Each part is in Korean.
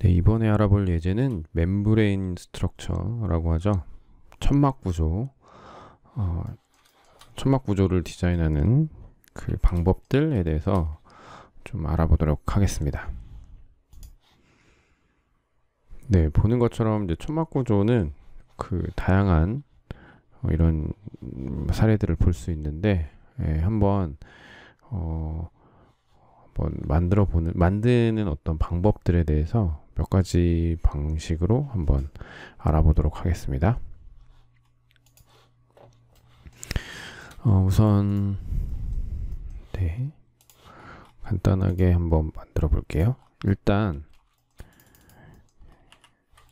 네, 이번에 알아볼 예제는 멤브레인 스트럭처라고 하죠. 천막 구조, 어, 천막 구조를 디자인하는 그 방법들에 대해서 좀 알아보도록 하겠습니다. 네, 보는 것처럼 이제 천막 구조는 그 다양한 어, 이런 사례들을 볼 수 있는데 예, 한번 어, 한번 만들어 보는 만드는 어떤 방법들에 대해서 몇 가지 방식으로 한번 알아보도록 하겠습니다. 어, 우선 네. 간단하게 한번 만들어 볼게요. 일단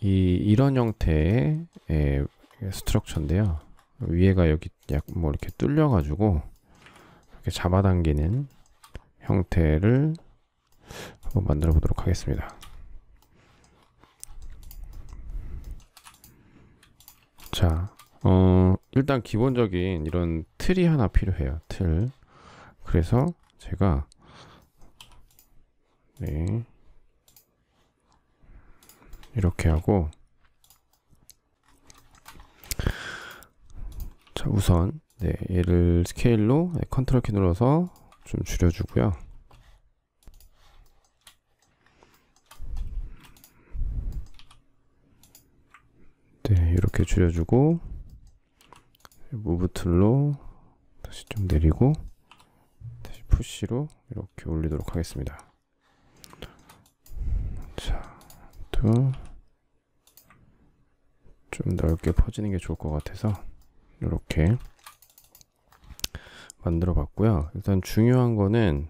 이 이런 형태의 예, 스트럭처인데요. 위에가 여기 약뭐 이렇게 뚫려 가지고 이렇게 잡아당기는 형태를 한번 만들어 보도록 하겠습니다. 자, 어, 일단 기본적인 이런 틀이 하나 필요해요. 틀. 그래서 제가 네. 이렇게 하고 자, 우선 네, 얘를 스케일로 네, 컨트롤 키 눌러서 좀 줄여주고요. 네, 이렇게 줄여주고 무브 툴로 다시 좀 내리고 다시 푸시로 이렇게 올리도록 하겠습니다. 자, 또좀 넓게 퍼지는 게 좋을 것 같아서 이렇게 만들어 봤고요. 일단 중요한 거는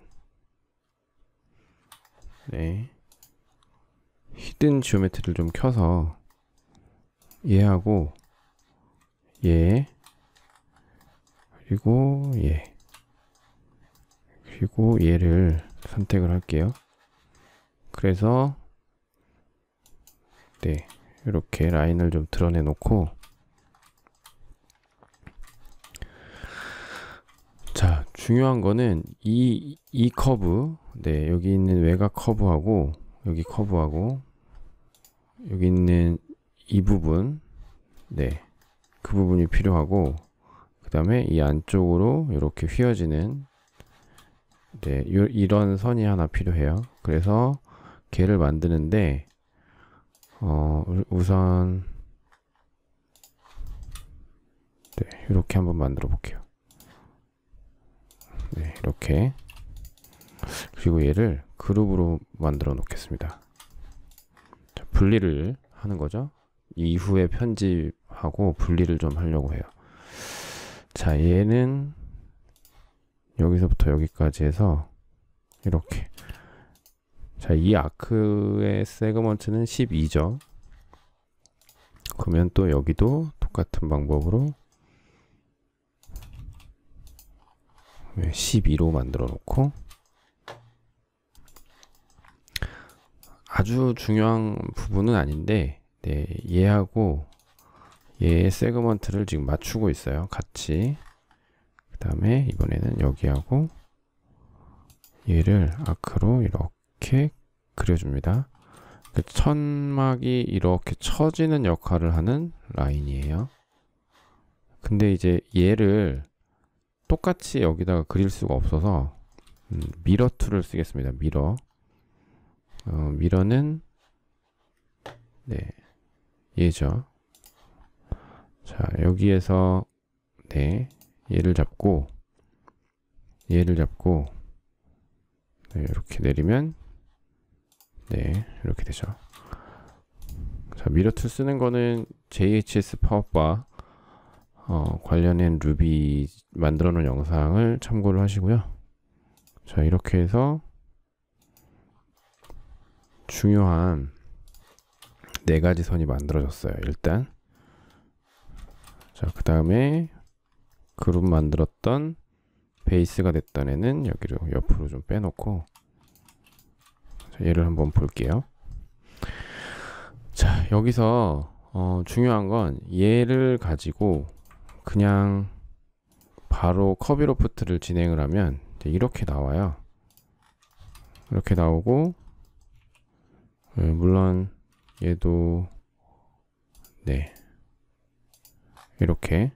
네 히든 지오메트리를 좀 켜서 얘하고 얘 예. 그리고 얘 예. 그리고 얘를 선택을 할게요. 그래서 네 이렇게 라인을 좀 드러내 놓고 자 중요한 거는 이, 이 커브 네 여기 있는 외곽 커브하고 여기 커브하고 여기 있는 이 부분 네그 부분이 필요하고 그 다음에 이 안쪽으로 이렇게 휘어지는 네 요, 이런 선이 하나 필요해요 그래서 개를 만드는데 어 우선 네 이렇게 한번 만들어 볼게요 네 이렇게 그리고 얘를 그룹으로 만들어 놓겠습니다 자, 분리를 하는 거죠 이후에 편집하고 분리를 좀 하려고 해요. 자, 얘는 여기서부터 여기까지 해서 이렇게 자, 이 아크의 세그먼트는 12죠. 그러면 또 여기도 똑같은 방법으로 12로 만들어 놓고 아주 중요한 부분은 아닌데 네, 얘하고 얘의 예, 세그먼트를 지금 맞추고 있어요. 같이. 그 다음에 이번에는 여기하고 얘를 아크로 이렇게 그려줍니다. 그 천막이 이렇게 처지는 역할을 하는 라인이에요. 근데 이제 얘를 똑같이 여기다가 그릴 수가 없어서 음, 미러 툴을 쓰겠습니다. 미러. 어, 미러는 네. 얘죠. 자, 여기에서 네, 얘를 잡고 얘를 잡고 네, 이렇게 내리면 네, 이렇게 되죠. 자, 미러툴 쓰는 거는 JHS 파워바 어, 관련된 루비 만들어 놓은 영상을 참고를 하시고요. 자, 이렇게 해서 중요한 네 가지 선이 만들어졌어요. 일단 자, 그 다음에 그룹 만들었던 베이스가 됐던 애는 여기로 옆으로 좀 빼놓고 자, 얘를 한번 볼게요. 자, 여기서 어, 중요한 건 얘를 가지고 그냥 바로 커비로프트를 진행을 하면 이렇게 나와요. 이렇게 나오고 예, 물론 얘도 네 이렇게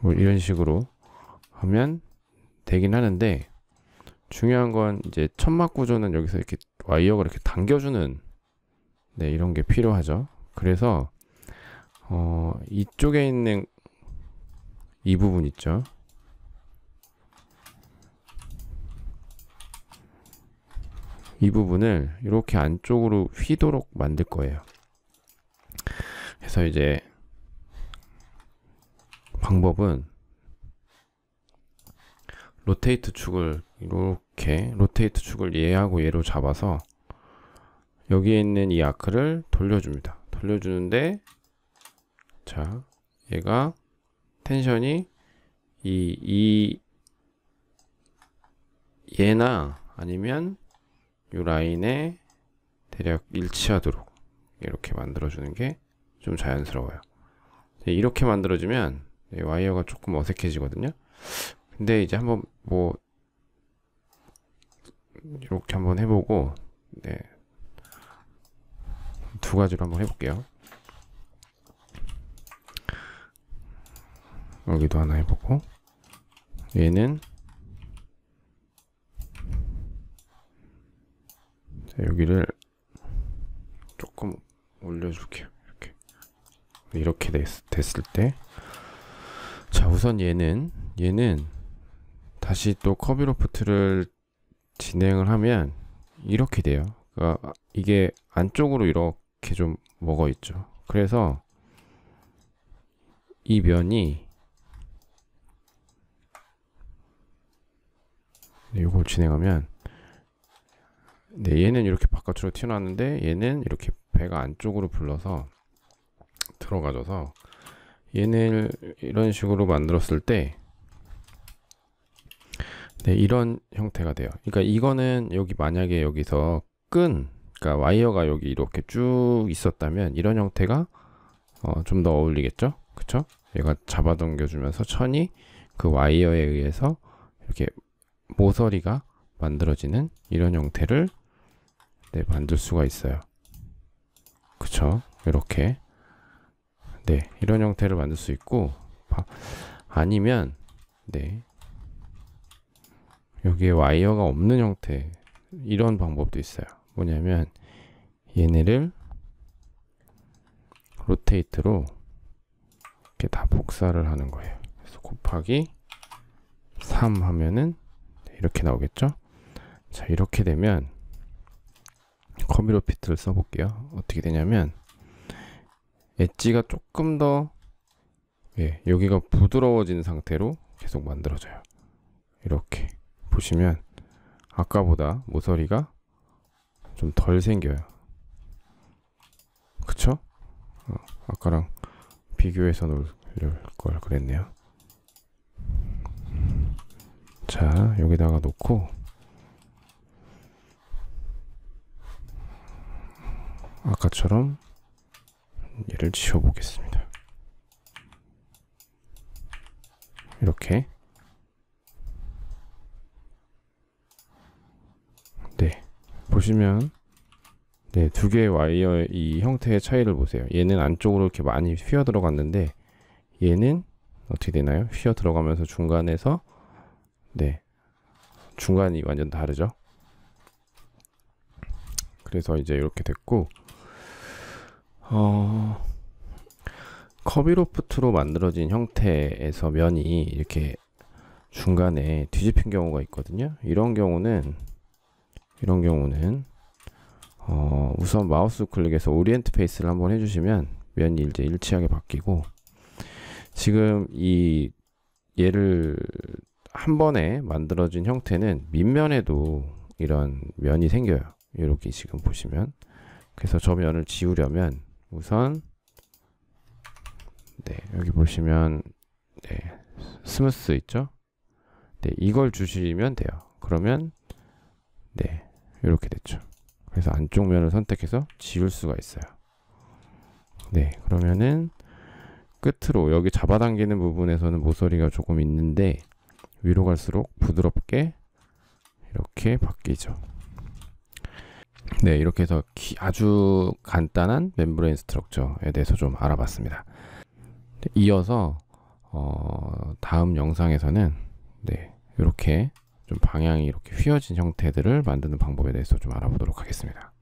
뭐 이런 식으로 하면 되긴 하는데 중요한 건 이제 천막 구조는 여기서 이렇게 와이어가 이렇게 당겨주는 네 이런 게 필요하죠 그래서 어 이쪽에 있는 이 부분 있죠 이 부분을 이렇게 안쪽으로 휘도록 만들 거예요. 그래서 이제 방법은 로테이트 축을 이렇게 로테이트 축을 얘하고 얘로 잡아서 여기에 있는 이 아크를 돌려줍니다. 돌려주는데 자 얘가 텐션이 이, 이 얘나 아니면 이 라인에 대략 일치하도록 이렇게 만들어주는 게 좀 자연스러워요. 이렇게 만들어주면 네, 와이어가 조금 어색해지거든요. 근데 이제 한번 뭐 이렇게 한번 해보고 네. 두 가지로 한번 해볼게요. 여기도 하나 해보고 얘는 여기를 조금 올려줄게요. 이렇게. 이렇게 됐, 을 때. 자, 우선 얘는, 얘는 다시 또 커비 로프트를 진행을 하면 이렇게 돼요. 그러니까 이게 안쪽으로 이렇게 좀 먹어 있죠. 그래서 이 면이 이걸 진행하면 네, 얘는 이렇게 바깥으로 튀어나왔는데 얘는 이렇게 배가 안쪽으로 불러서 들어가져서 얘는 이런 식으로 만들었을 때 네, 이런 형태가 돼요. 그러니까 이거는 여기 만약에 여기서 끈, 그러니까 와이어가 여기 이렇게 쭉 있었다면 이런 형태가 어, 좀더 어울리겠죠? 그쵸? 얘가 잡아당겨주면서 천이 그 와이어에 의해서 이렇게 모서리가 만들어지는 이런 형태를 네, 만들 수가 있어요. 그쵸? 이렇게. 네, 이런 형태를 만들 수 있고, 아니면, 네. 여기에 와이어가 없는 형태. 이런 방법도 있어요. 뭐냐면, 얘네를 로테이트로 이렇게 다 복사를 하는 거예요. 그래서 곱하기 3 하면은 이렇게 나오겠죠? 자, 이렇게 되면 커뮤로 피트를 써볼게요. 어떻게 되냐면 엣지가 조금 더 예, 여기가 부드러워진 상태로 계속 만들어져요. 이렇게 보시면 아까보다 모서리가 좀 덜 생겨요. 그쵸? 어, 아까랑 비교해서 놓을 걸 그랬네요. 자, 여기다가 놓고 아까처럼 얘를 지워보겠습니다. 이렇게 네 보시면 네, 두 개의 와이어의 이 형태의 차이를 보세요. 얘는 안쪽으로 이렇게 많이 휘어 들어갔는데 얘는 어떻게 되나요? 휘어 들어가면서 중간에서 네 중간이 완전 다르죠. 그래서 이제 이렇게 됐고 어, 커비로프트로 만들어진 형태에서 면이 이렇게 중간에 뒤집힌 경우가 있거든요. 이런 경우는 이런 경우는 어, 우선 마우스 클릭에서 오리엔트 페이스를 한번 해주시면 면이 이제 일치하게 바뀌고 지금 이 얘를 한 번에 만들어진 형태는 밑면에도 이런 면이 생겨요. 이렇게 지금 보시면 그래서 저 면을 지우려면 우선 네, 여기 보시면 네, 스무스 있죠? 네, 이걸 주시면 돼요. 그러면 네, 이렇게 됐죠. 그래서 안쪽 면을 선택해서 지울 수가 있어요. 네, 그러면은 끝으로 여기 잡아당기는 부분에서는 모서리가 조금 있는데 위로 갈수록 부드럽게 이렇게 바뀌죠. 네, 이렇게 해서 아주 간단한 멤브레인 스트럭처에 대해서 좀 알아봤습니다. 이어서 어, 다음 영상에서는 네, 이렇게 좀 방향이 이렇게 휘어진 형태들을 만드는 방법에 대해서 좀 알아보도록 하겠습니다.